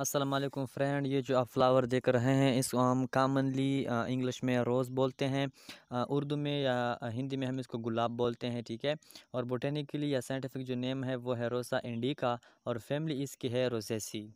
Aslam friend ये जो आप फ्लावर देख रहे हैं इसको हम कामनली इंग्लिश में रोज़ बोलते हैं उर्दू में या हिंदी में हम इसको गुलाब बोलते हैं ठीक है और बोटेनिकली या साइंटिफिक जो नेम है वो है रोसा इंडिका और फैमिली इसकी है रोसेसी